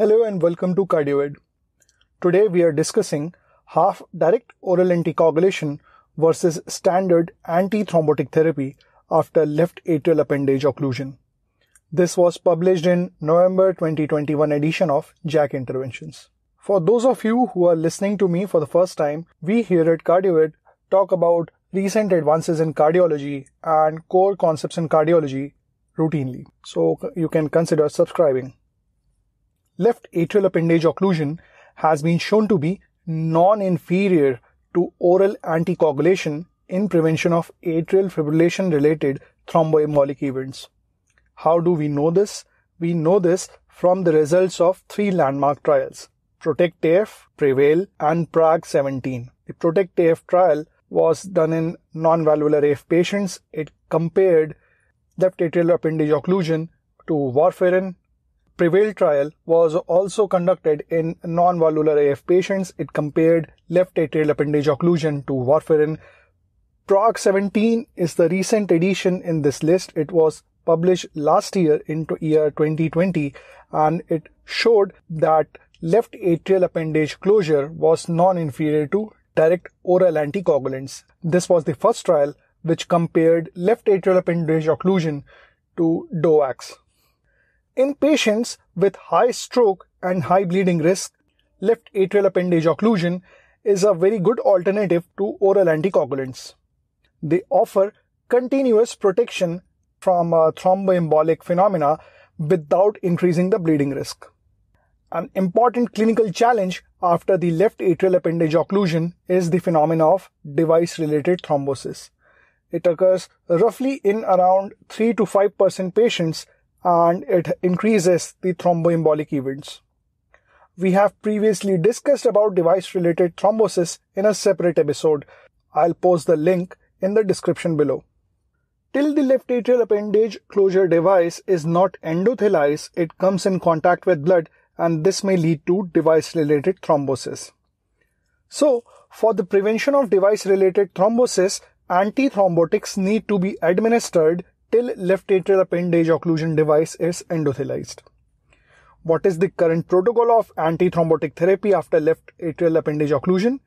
Hello and welcome to CardioEd. Today we are discussing half direct oral anticoagulation versus standard antithrombotic therapy after left atrial appendage occlusion. This was published in November 2021 edition of Jack Interventions. For those of you who are listening to me for the first time, we here at CardioEd talk about recent advances in cardiology and core concepts in cardiology routinely. So you can consider subscribing left atrial appendage occlusion has been shown to be non-inferior to oral anticoagulation in prevention of atrial fibrillation related thromboembolic events. How do we know this? We know this from the results of three landmark trials Protect AF, Prevail, and Prague 17. The Protect AF trial was done in non valvular AF patients. It compared left atrial appendage occlusion to warfarin, PREVAIL trial was also conducted in non-valvular AF patients. It compared left atrial appendage occlusion to warfarin. PROC 17 is the recent addition in this list. It was published last year into year 2020 and it showed that left atrial appendage closure was non-inferior to direct oral anticoagulants. This was the first trial which compared left atrial appendage occlusion to DOACs. In patients with high stroke and high bleeding risk, left atrial appendage occlusion is a very good alternative to oral anticoagulants. They offer continuous protection from uh, thromboembolic phenomena without increasing the bleeding risk. An important clinical challenge after the left atrial appendage occlusion is the phenomenon of device related thrombosis. It occurs roughly in around 3 to 5% patients and it increases the thromboembolic events. We have previously discussed about device related thrombosis in a separate episode. I'll post the link in the description below. Till the left atrial appendage closure device is not endothelized, it comes in contact with blood and this may lead to device related thrombosis. So, for the prevention of device related thrombosis, antithrombotics need to be administered till left atrial appendage occlusion device is endothelized. What is the current protocol of antithrombotic therapy after left atrial appendage occlusion?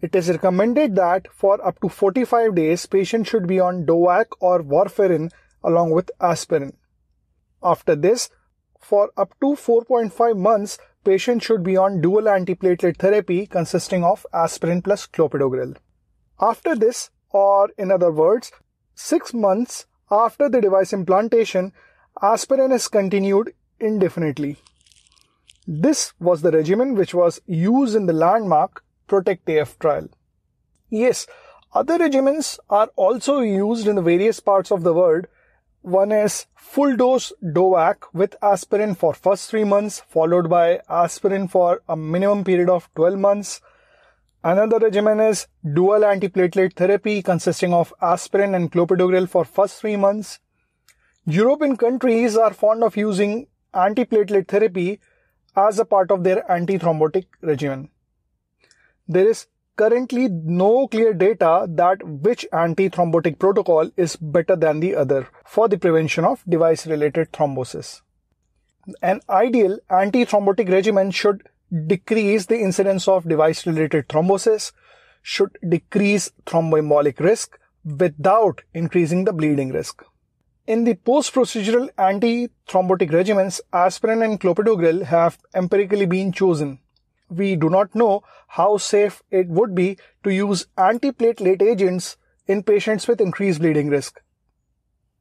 It is recommended that for up to 45 days, patient should be on DOAC or warfarin along with aspirin. After this, for up to 4.5 months, patient should be on dual antiplatelet therapy consisting of aspirin plus clopidogrel. After this, or in other words, 6 months after the device implantation, aspirin is continued indefinitely. This was the regimen which was used in the landmark Protect AF trial. Yes, other regimens are also used in the various parts of the world. One is full dose DOAC with aspirin for first 3 months followed by aspirin for a minimum period of 12 months Another regimen is dual antiplatelet therapy consisting of aspirin and clopidogrel for first 3 months. European countries are fond of using antiplatelet therapy as a part of their antithrombotic regimen. There is currently no clear data that which antithrombotic protocol is better than the other for the prevention of device related thrombosis. An ideal antithrombotic regimen should decrease the incidence of device related thrombosis, should decrease thromboembolic risk without increasing the bleeding risk. In the post-procedural anti-thrombotic regimens, aspirin and clopidogrel have empirically been chosen. We do not know how safe it would be to use antiplatelet agents in patients with increased bleeding risk.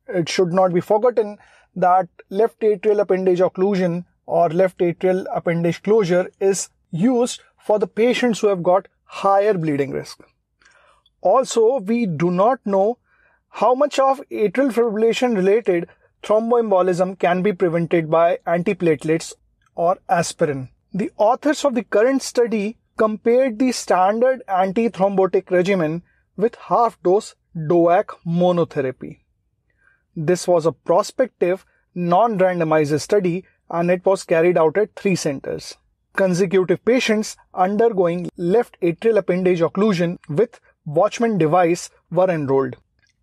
It should not be forgotten that left atrial appendage occlusion or left atrial appendage closure is used for the patients who have got higher bleeding risk. Also, we do not know how much of atrial fibrillation related thromboembolism can be prevented by antiplatelets or aspirin. The authors of the current study compared the standard antithrombotic regimen with half dose DOAC monotherapy. This was a prospective, non randomized study and it was carried out at three centers. Consecutive patients undergoing left atrial appendage occlusion with Watchman device were enrolled.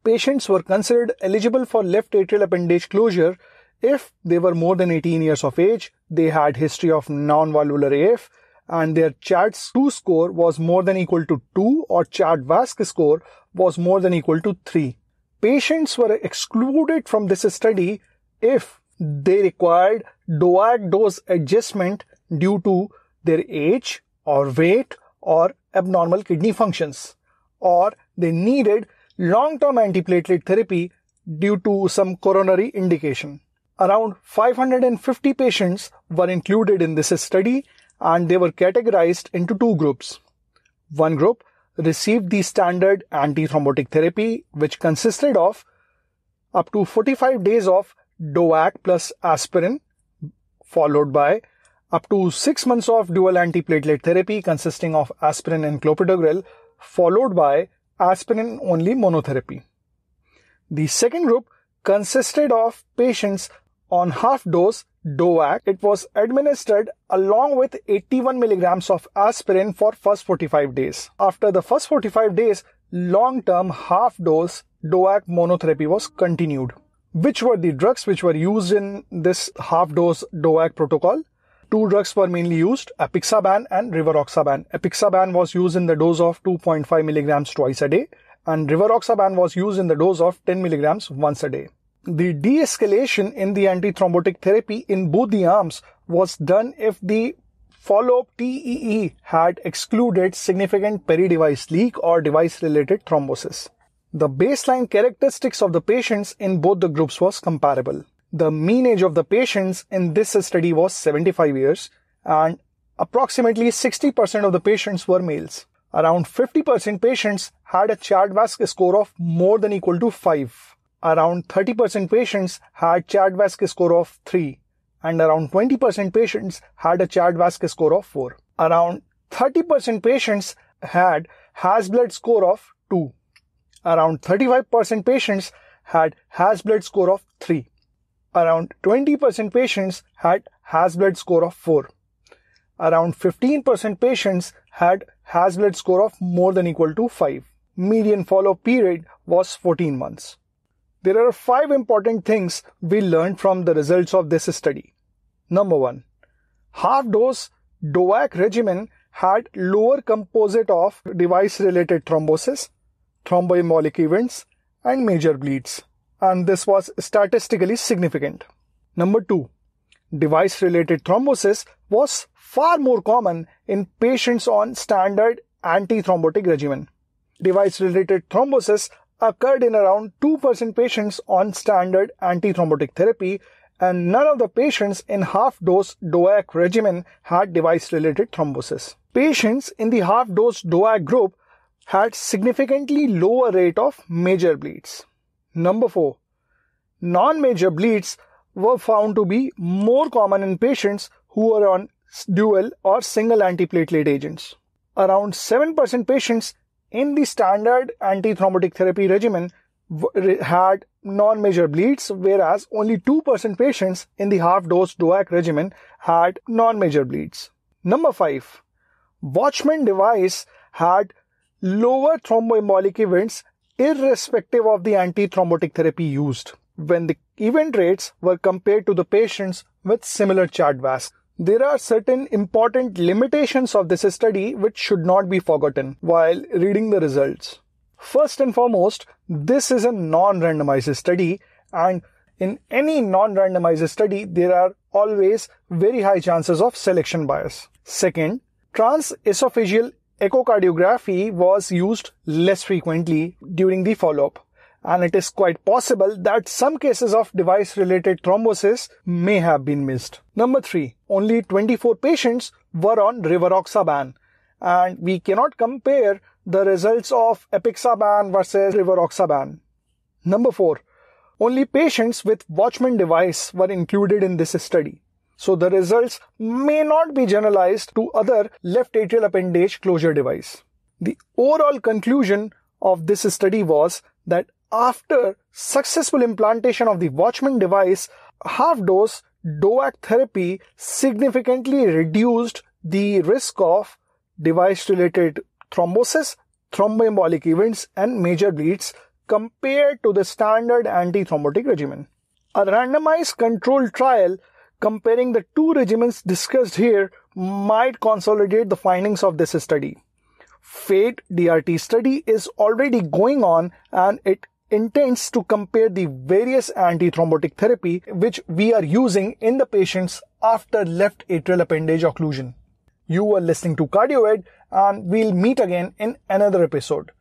Patients were considered eligible for left atrial appendage closure if they were more than 18 years of age, they had history of non-valvular AF, and their CHADS-2 score was more than equal to 2 or CHAD-VASC score was more than equal to 3. Patients were excluded from this study if they required DOAC dose adjustment due to their age or weight or abnormal kidney functions, or they needed long term antiplatelet therapy due to some coronary indication. Around 550 patients were included in this study and they were categorized into two groups. One group received the standard antithrombotic therapy, which consisted of up to 45 days of DOAC plus aspirin followed by up to 6 months of dual antiplatelet therapy consisting of aspirin and clopidogrel, followed by aspirin only monotherapy. The second group consisted of patients on half dose DOAC. It was administered along with 81 milligrams of aspirin for first 45 days. After the first 45 days, long-term half dose DOAC monotherapy was continued which were the drugs which were used in this half dose DOAC protocol. Two drugs were mainly used, apixaban and rivaroxaban. Apixaban was used in the dose of 2.5 milligrams twice a day and rivaroxaban was used in the dose of 10 milligrams once a day. The de-escalation in the antithrombotic therapy in both the arms was done if the follow-up TEE had excluded significant peri-device leak or device-related thrombosis. The baseline characteristics of the patients in both the groups was comparable. The mean age of the patients in this study was 75 years and approximately 60% of the patients were males. Around 50% patients had a ChartVask score of more than equal to 5. Around 30% patients had ChartVask score of 3 and around 20% patients had a ChartVask score of 4. Around 30% patients had blood score of 2. Around 35% patients had blood score of 3. Around 20% patients had blood score of 4. Around 15% patients had blood score of more than equal to 5. Median follow-up period was 14 months. There are five important things we learned from the results of this study. Number one, half dose DOAC regimen had lower composite of device related thrombosis thromboembolic events, and major bleeds, and this was statistically significant. Number 2. Device related thrombosis was far more common in patients on standard antithrombotic regimen. Device related thrombosis occurred in around 2% patients on standard antithrombotic therapy, and none of the patients in half dose DOAC regimen had device related thrombosis. Patients in the half dose DOAC group had significantly lower rate of major bleeds. Number 4. Non-major bleeds were found to be more common in patients who were on dual or single antiplatelet agents. Around 7% patients in the standard antithrombotic therapy regimen had non-major bleeds, whereas only 2% patients in the half-dose DOAC regimen had non-major bleeds. Number 5. Watchman device had lower thromboembolic events irrespective of the antithrombotic therapy used when the event rates were compared to the patients with similar chart VASC. There are certain important limitations of this study which should not be forgotten while reading the results. First and foremost, this is a non-randomized study and in any non-randomized study, there are always very high chances of selection bias. Second, transesophageal echocardiography was used less frequently during the follow-up and it is quite possible that some cases of device related thrombosis may have been missed. Number 3. Only 24 patients were on rivaroxaban and we cannot compare the results of apixaban versus rivaroxaban. Number 4. Only patients with Watchman device were included in this study so the results may not be generalized to other left atrial appendage closure device. The overall conclusion of this study was that after successful implantation of the Watchman device, half dose DOAC therapy significantly reduced the risk of device related thrombosis, thromboembolic events, and major bleeds compared to the standard antithrombotic regimen. A randomized controlled trial comparing the two regimens discussed here might consolidate the findings of this study. FATE DRT study is already going on and it intends to compare the various antithrombotic therapy which we are using in the patients after left atrial appendage occlusion. You are listening to CardioEd and we'll meet again in another episode.